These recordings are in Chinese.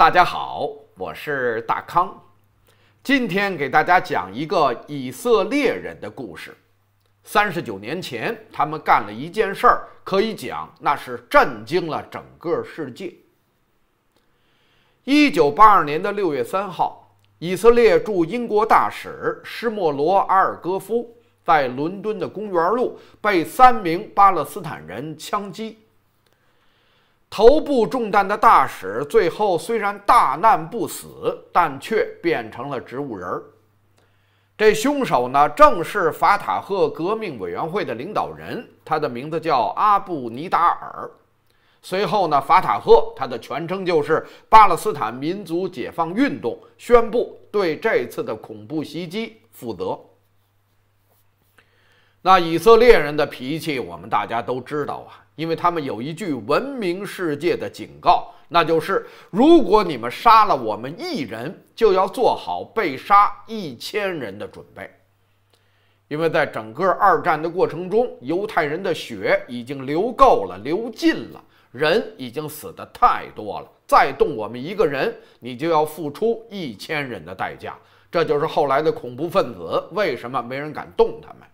大家好，我是大康，今天给大家讲一个以色列人的故事。三十九年前，他们干了一件事儿，可以讲那是震惊了整个世界。一九八二年的六月三号，以色列驻英国大使施莫罗阿尔戈夫在伦敦的公园路被三名巴勒斯坦人枪击。头部中弹的大使最后虽然大难不死，但却变成了植物人儿。这凶手呢，正是法塔赫革命委员会的领导人，他的名字叫阿布尼达尔。随后呢，法塔赫，他的全称就是巴勒斯坦民族解放运动，宣布对这次的恐怖袭击负责。那以色列人的脾气，我们大家都知道啊。因为他们有一句闻名世界的警告，那就是：如果你们杀了我们一人，就要做好被杀一千人的准备。因为在整个二战的过程中，犹太人的血已经流够了，流尽了，人已经死的太多了。再动我们一个人，你就要付出一千人的代价。这就是后来的恐怖分子为什么没人敢动他们。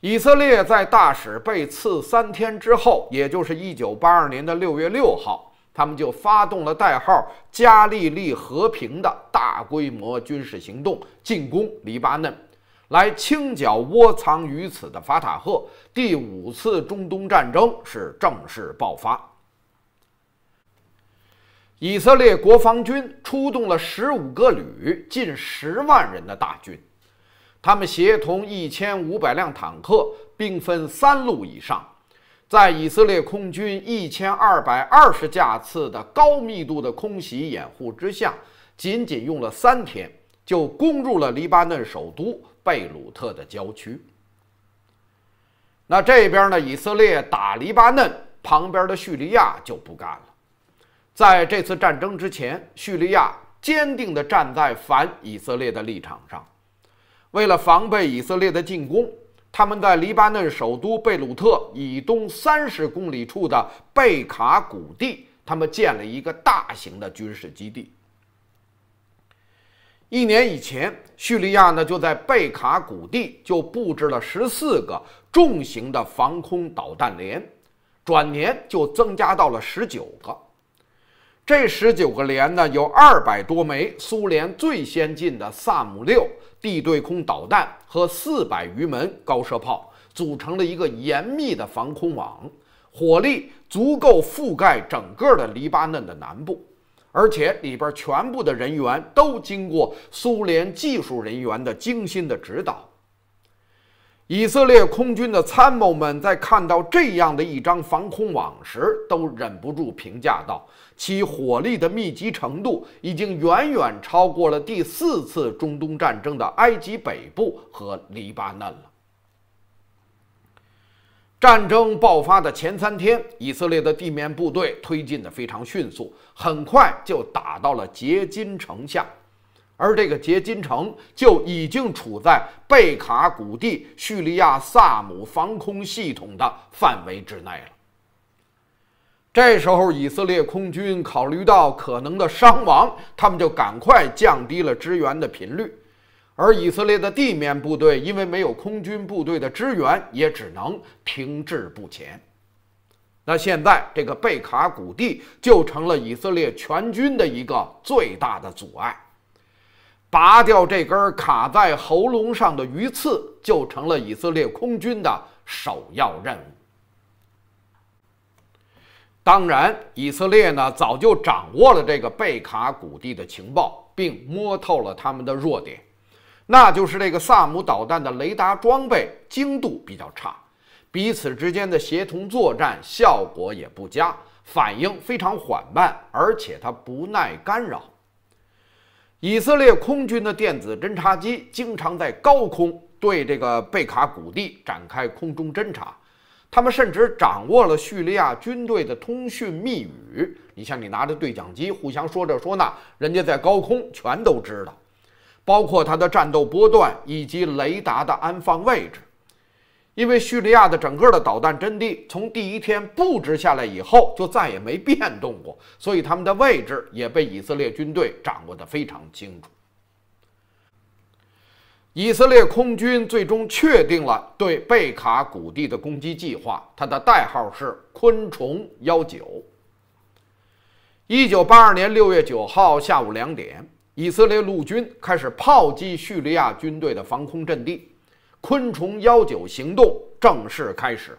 以色列在大使被刺三天之后，也就是一九八二年的六月六号，他们就发动了代号“加利利和平”的大规模军事行动，进攻黎巴嫩，来清剿窝藏于此的法塔赫。第五次中东战争是正式爆发，以色列国防军出动了十五个旅，近十万人的大军。他们协同一千五百辆坦克，兵分三路以上，在以色列空军一千二百二十架次的高密度的空袭掩护之下，仅仅用了三天就攻入了黎巴嫩首都贝鲁特的郊区。那这边呢？以色列打黎巴嫩，旁边的叙利亚就不干了。在这次战争之前，叙利亚坚定地站在反以色列的立场上。为了防备以色列的进攻，他们在黎巴嫩首都贝鲁特以东三十公里处的贝卡谷地，他们建了一个大型的军事基地。一年以前，叙利亚呢就在贝卡谷地就布置了十四个重型的防空导弹连，转年就增加到了十九个。这十九个连呢，有二百多枚苏联最先进的萨姆六地对空导弹和四百余门高射炮，组成了一个严密的防空网，火力足够覆盖整个的黎巴嫩的南部，而且里边全部的人员都经过苏联技术人员的精心的指导。以色列空军的参谋们在看到这样的一张防空网时，都忍不住评价道：“其火力的密集程度已经远远超过了第四次中东战争的埃及北部和黎巴嫩了。”战争爆发的前三天，以色列的地面部队推进的非常迅速，很快就打到了结金城下。而这个杰金城就已经处在贝卡谷地叙利亚萨姆防空系统的范围之内了。这时候，以色列空军考虑到可能的伤亡，他们就赶快降低了支援的频率，而以色列的地面部队因为没有空军部队的支援，也只能停滞不前。那现在，这个贝卡谷地就成了以色列全军的一个最大的阻碍。拔掉这根卡在喉咙上的鱼刺，就成了以色列空军的首要任务。当然，以色列呢早就掌握了这个贝卡谷地的情报，并摸透了他们的弱点，那就是这个萨姆导弹的雷达装备精度比较差，彼此之间的协同作战效果也不佳，反应非常缓慢，而且它不耐干扰。以色列空军的电子侦察机经常在高空对这个贝卡谷地展开空中侦察，他们甚至掌握了叙利亚军队的通讯密语。你像你拿着对讲机互相说着说那，人家在高空全都知道，包括它的战斗波段以及雷达的安放位置。因为叙利亚的整个的导弹阵地从第一天布置下来以后就再也没变动过，所以他们的位置也被以色列军队掌握的非常清楚。以色列空军最终确定了对贝卡谷地的攻击计划，它的代号是“昆虫幺九”。一九八二年六月九号下午两点，以色列陆军开始炮击叙利亚军队的防空阵地。“昆虫幺九行动”正式开始。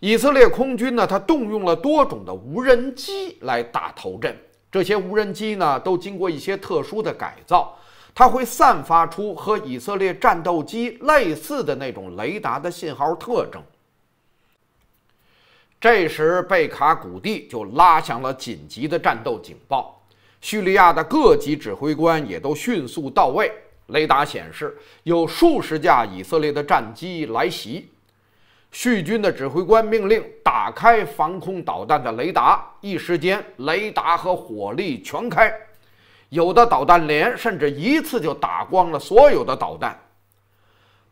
以色列空军呢，它动用了多种的无人机来打头阵。这些无人机呢，都经过一些特殊的改造，它会散发出和以色列战斗机类似的那种雷达的信号特征。这时，贝卡谷地就拉响了紧急的战斗警报，叙利亚的各级指挥官也都迅速到位。雷达显示有数十架以色列的战机来袭，叙军的指挥官命令打开防空导弹的雷达，一时间雷达和火力全开，有的导弹连甚至一次就打光了所有的导弹。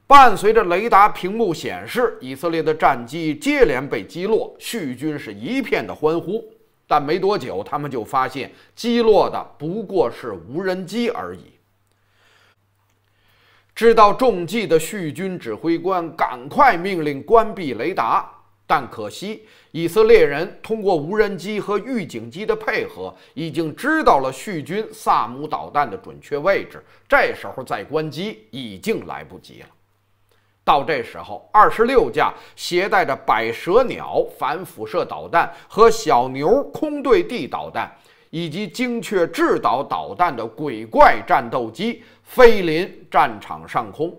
伴随着雷达屏幕显示，以色列的战机接连被击落，叙军是一片的欢呼。但没多久，他们就发现击落的不过是无人机而已。知道中计的叙军指挥官，赶快命令关闭雷达，但可惜，以色列人通过无人机和预警机的配合，已经知道了叙军萨姆导弹的准确位置。这时候再关机，已经来不及了。到这时候，二十六架携带着百舌鸟反辐射导弹和小牛空对地导弹。以及精确制导导弹的鬼怪战斗机飞临战场上空，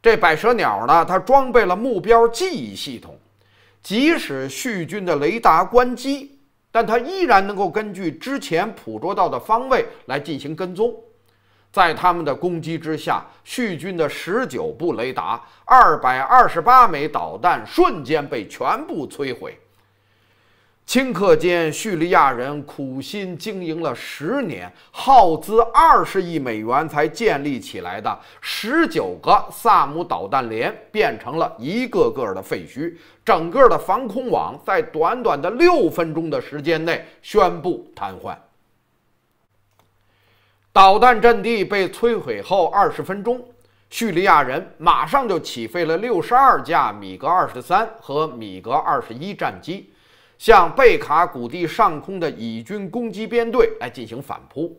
这百舌鸟呢？它装备了目标记忆系统，即使叙军的雷达关机，但它依然能够根据之前捕捉到的方位来进行跟踪。在他们的攻击之下，叙军的十九部雷达、二百二十八枚导弹瞬间被全部摧毁。顷刻间，叙利亚人苦心经营了十年、耗资二十亿美元才建立起来的十九个萨姆导弹连变成了一个个的废墟，整个的防空网在短短的六分钟的时间内宣布瘫痪。导弹阵地被摧毁后二十分钟，叙利亚人马上就起飞了六十二架米格二十三和米格二十一战机。向贝卡谷地上空的以军攻击编队来进行反扑，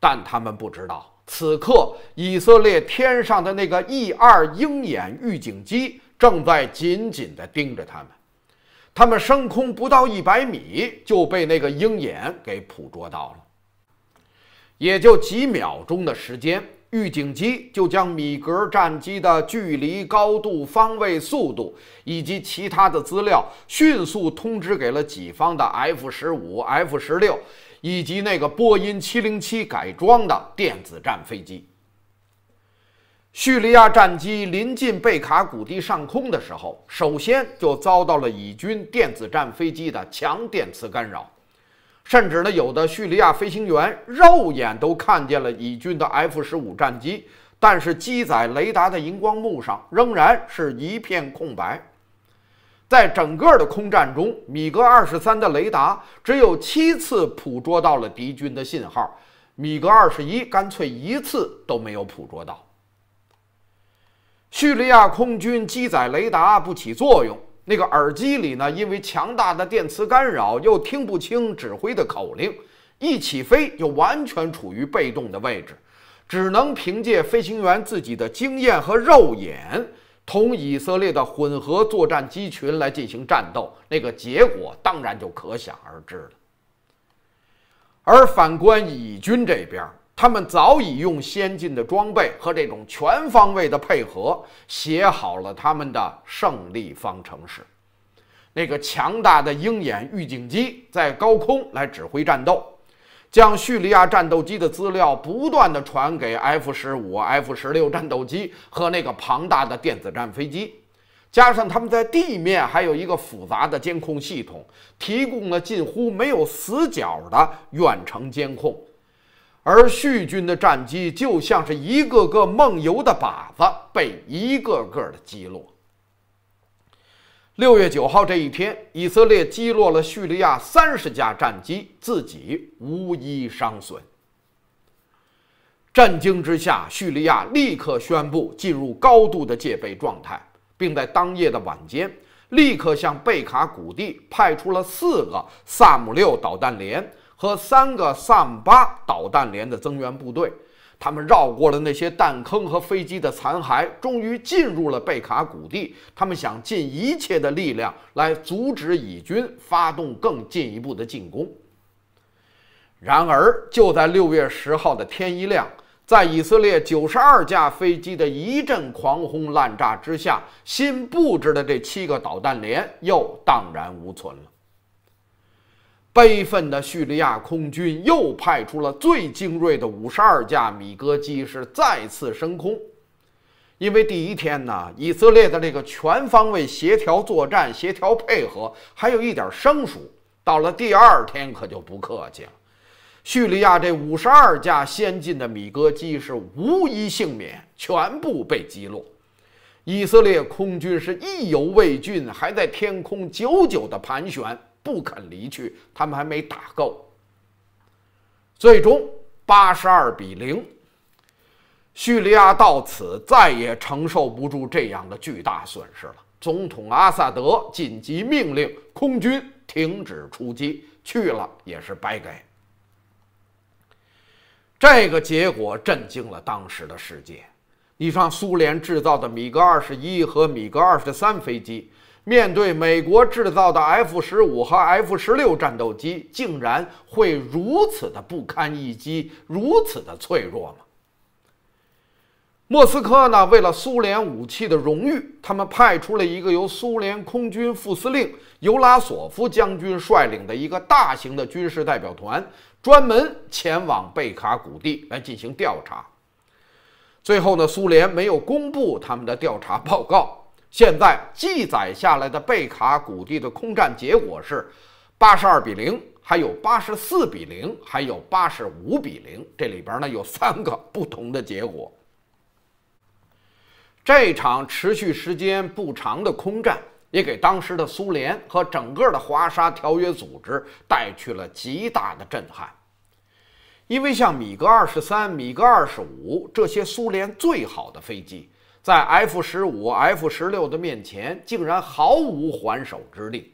但他们不知道，此刻以色列天上的那个 E 二鹰眼预警机正在紧紧地盯着他们。他们升空不到一百米，就被那个鹰眼给捕捉到了，也就几秒钟的时间。预警机就将米格战机的距离、高度、方位、速度以及其他的资料迅速通知给了己方的 F 十五、F 十六以及那个波音七零七改装的电子战飞机。叙利亚战机临近贝卡谷地上空的时候，首先就遭到了以军电子战飞机的强电磁干扰。甚至呢，有的叙利亚飞行员肉眼都看见了以军的 F 十五战机，但是机载雷达的荧光幕上仍然是一片空白。在整个的空战中，米格二十三的雷达只有七次捕捉到了敌军的信号，米格二十一干脆一次都没有捕捉到。叙利亚空军机载雷达不起作用。那个耳机里呢，因为强大的电磁干扰，又听不清指挥的口令，一起飞就完全处于被动的位置，只能凭借飞行员自己的经验和肉眼，同以色列的混合作战机群来进行战斗。那个结果当然就可想而知了。而反观以军这边。他们早已用先进的装备和这种全方位的配合写好了他们的胜利方程式。那个强大的鹰眼预警机在高空来指挥战斗，将叙利亚战斗机的资料不断的传给 F 十五、F 十六战斗机和那个庞大的电子战飞机，加上他们在地面还有一个复杂的监控系统，提供了近乎没有死角的远程监控。而叙军的战机就像是一个个梦游的靶子，被一个个的击落。六月九号这一天，以色列击落了叙利亚三十架战机，自己无一伤损。震惊之下，叙利亚立刻宣布进入高度的戒备状态，并在当夜的晚间立刻向贝卡谷地派出了四个萨姆六导弹连。和三个萨姆八导弹连的增援部队，他们绕过了那些弹坑和飞机的残骸，终于进入了贝卡谷地。他们想尽一切的力量来阻止以军发动更进一步的进攻。然而，就在六月十号的天一亮，在以色列九十二架飞机的一阵狂轰滥炸之下，新布置的这七个导弹连又荡然无存了。悲愤的叙利亚空军又派出了最精锐的五十二架米格机是再次升空，因为第一天呢，以色列的这个全方位协调作战、协调配合还有一点生疏，到了第二天可就不客气了。叙利亚这五十二架先进的米格机是无一幸免，全部被击落。以色列空军是意犹未尽，还在天空久久的盘旋。不肯离去，他们还没打够。最终八十二比零，叙利亚到此再也承受不住这样的巨大损失了。总统阿萨德紧急命令空军停止出击，去了也是白给。这个结果震惊了当时的世界。你像苏联制造的米格二十一和米格二十三飞机。面对美国制造的 F 十五和 F 十六战斗机，竟然会如此的不堪一击，如此的脆弱吗？莫斯科呢？为了苏联武器的荣誉，他们派出了一个由苏联空军副司令尤拉索夫将军率领的一个大型的军事代表团，专门前往贝卡谷地来进行调查。最后呢，苏联没有公布他们的调查报告。现在记载下来的贝卡谷地的空战结果是八十二比零，还有八十四比零，还有八十五比零。这里边呢有三个不同的结果。这场持续时间不长的空战也给当时的苏联和整个的华沙条约组织带去了极大的震撼，因为像米格二十三、米格二十五这些苏联最好的飞机。在 F 十五、F 十六的面前，竟然毫无还手之力。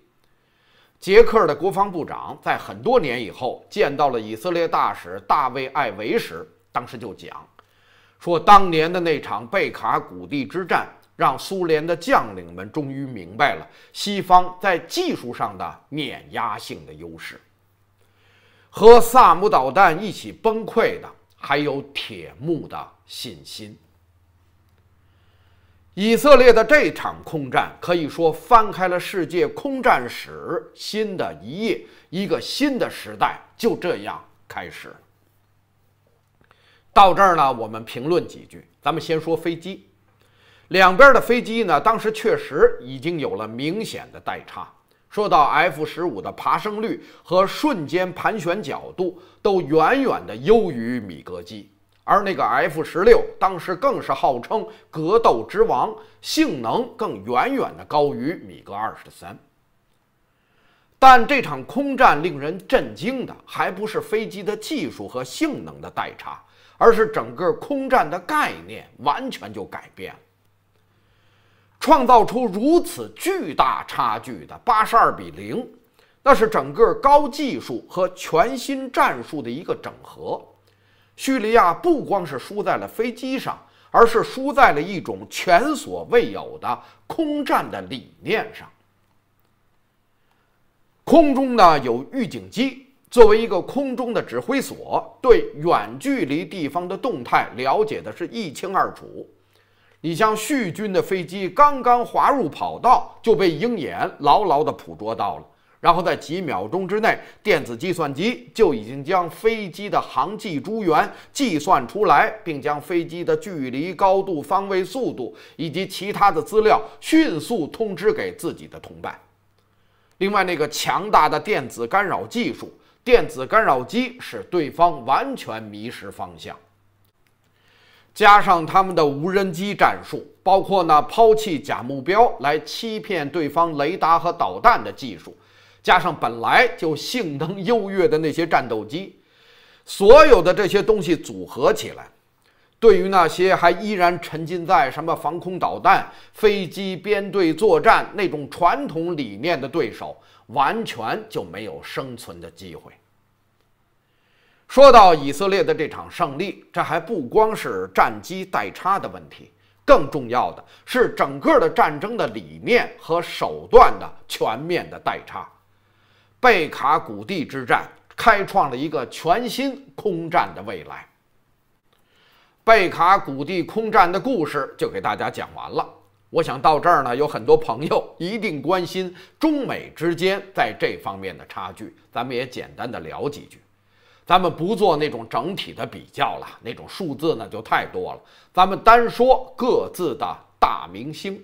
捷克的国防部长在很多年以后见到了以色列大使大卫·艾维时，当时就讲说，当年的那场贝卡谷地之战，让苏联的将领们终于明白了西方在技术上的碾压性的优势。和萨姆导弹一起崩溃的，还有铁木的信心。以色列的这场空战可以说翻开了世界空战史新的一页，一个新的时代就这样开始。到这儿呢，我们评论几句。咱们先说飞机，两边的飞机呢，当时确实已经有了明显的代差。说到 F 十五的爬升率和瞬间盘旋角度，都远远的优于米格机。而那个 F 十六当时更是号称“格斗之王”，性能更远远的高于米格二十三。但这场空战令人震惊的，还不是飞机的技术和性能的代差，而是整个空战的概念完全就改变了。创造出如此巨大差距的八十二比零，那是整个高技术和全新战术的一个整合。叙利亚不光是输在了飞机上，而是输在了一种前所未有的空战的理念上。空中呢有预警机作为一个空中的指挥所，对远距离地方的动态了解的是一清二楚。你像叙军的飞机刚刚滑入跑道，就被鹰眼牢牢的捕捉到了。然后在几秒钟之内，电子计算机就已经将飞机的航迹、诸元计算出来，并将飞机的距离、高度、方位、速度以及其他的资料迅速通知给自己的同伴。另外，那个强大的电子干扰技术，电子干扰机使对方完全迷失方向。加上他们的无人机战术，包括呢抛弃假目标来欺骗对方雷达和导弹的技术。加上本来就性能优越的那些战斗机，所有的这些东西组合起来，对于那些还依然沉浸在什么防空导弹、飞机编队作战那种传统理念的对手，完全就没有生存的机会。说到以色列的这场胜利，这还不光是战机代差的问题，更重要的是整个的战争的理念和手段的全面的代差。贝卡谷地之战开创了一个全新空战的未来。贝卡谷地空战的故事就给大家讲完了。我想到这儿呢，有很多朋友一定关心中美之间在这方面的差距，咱们也简单的聊几句。咱们不做那种整体的比较了，那种数字呢就太多了。咱们单说各自的大明星。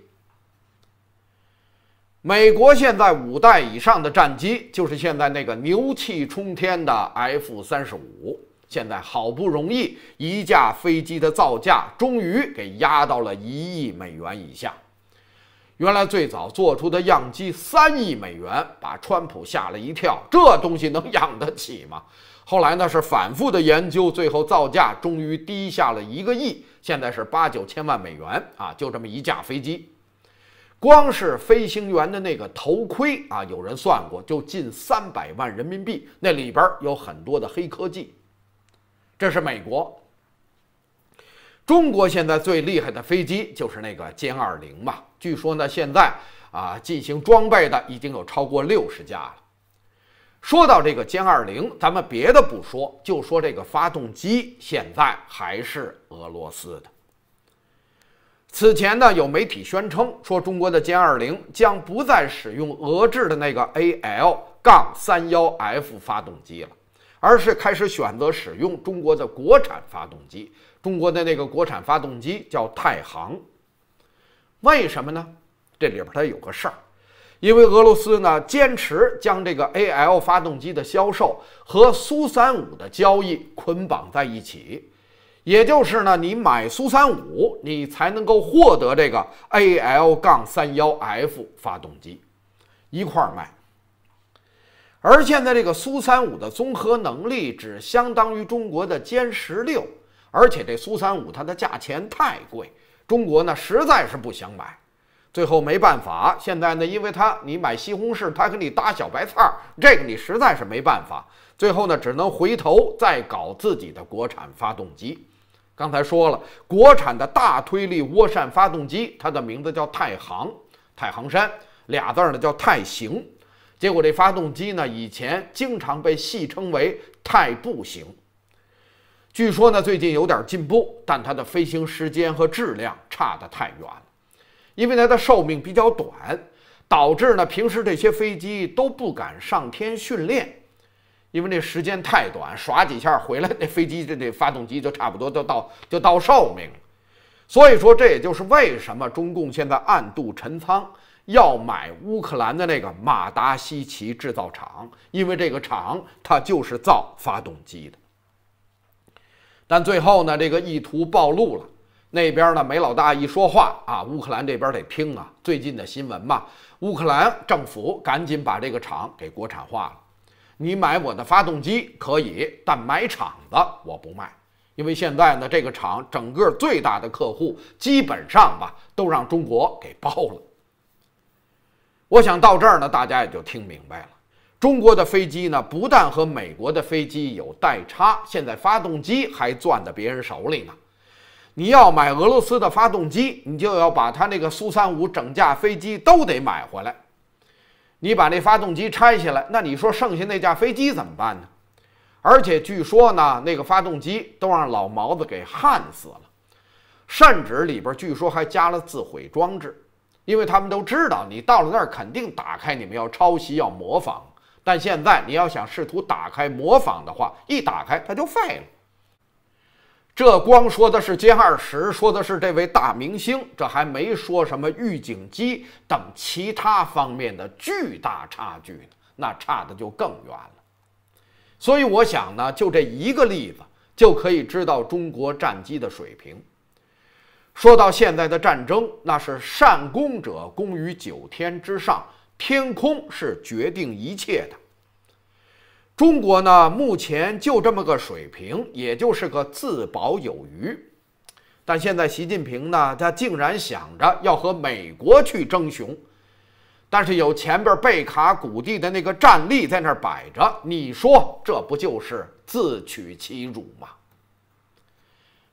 美国现在五代以上的战机，就是现在那个牛气冲天的 F 三十五。现在好不容易，一架飞机的造价终于给压到了一亿美元以下。原来最早做出的样机三亿美元，把川普吓了一跳，这东西能养得起吗？后来呢是反复的研究，最后造价终于低下了一个亿，现在是八九千万美元啊，就这么一架飞机。光是飞行员的那个头盔啊，有人算过，就近三百万人民币。那里边有很多的黑科技。这是美国、中国现在最厉害的飞机，就是那个歼二零嘛。据说呢，现在啊进行装备的已经有超过六十架了。说到这个歼二零，咱们别的不说，就说这个发动机，现在还是俄罗斯的。此前呢，有媒体宣称说，中国的歼二零将不再使用俄制的那个 A L 杠三幺 F 发动机了，而是开始选择使用中国的国产发动机。中国的那个国产发动机叫太行。为什么呢？这里边它有个事儿，因为俄罗斯呢坚持将这个 A L 发动机的销售和苏三五的交易捆绑在一起。也就是呢，你买苏三五，你才能够获得这个 A L 杠三幺 F 发动机一块儿卖。而现在这个苏三五的综合能力只相当于中国的歼十六，而且这苏三五它的价钱太贵，中国呢实在是不想买。最后没办法，现在呢，因为它你买西红柿，它给你搭小白菜，这个你实在是没办法。最后呢，只能回头再搞自己的国产发动机。刚才说了，国产的大推力涡扇发动机，它的名字叫太行，太行山俩字呢叫太行，结果这发动机呢以前经常被戏称为太不行。据说呢最近有点进步，但它的飞行时间和质量差得太远了，因为它的寿命比较短，导致呢平时这些飞机都不敢上天训练。因为那时间太短，耍几下回来，那飞机这这发动机就差不多就到就到寿命了。所以说，这也就是为什么中共现在暗度陈仓要买乌克兰的那个马达西奇制造厂，因为这个厂它就是造发动机的。但最后呢，这个意图暴露了，那边呢梅老大一说话啊，乌克兰这边得拼啊。最近的新闻嘛，乌克兰政府赶紧把这个厂给国产化了。你买我的发动机可以，但买厂子我不卖，因为现在呢，这个厂整个最大的客户基本上吧都让中国给包了。我想到这儿呢，大家也就听明白了。中国的飞机呢，不但和美国的飞机有代差，现在发动机还攥在别人手里呢。你要买俄罗斯的发动机，你就要把他那个苏三五整架飞机都得买回来。你把那发动机拆下来，那你说剩下那架飞机怎么办呢？而且据说呢，那个发动机都让老毛子给焊死了，甚至里边据说还加了自毁装置，因为他们都知道你到了那儿肯定打开，你们要抄袭要模仿，但现在你要想试图打开模仿的话，一打开它就废了。这光说的是歼二十，说的是这位大明星，这还没说什么预警机等其他方面的巨大差距呢，那差的就更远了。所以我想呢，就这一个例子就可以知道中国战机的水平。说到现在的战争，那是善攻者攻于九天之上，天空是决定一切的。中国呢，目前就这么个水平，也就是个自保有余。但现在习近平呢，他竟然想着要和美国去争雄，但是有前边贝卡谷地的那个战力在那儿摆着，你说这不就是自取其辱吗？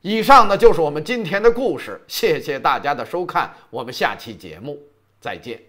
以上呢就是我们今天的故事，谢谢大家的收看，我们下期节目再见。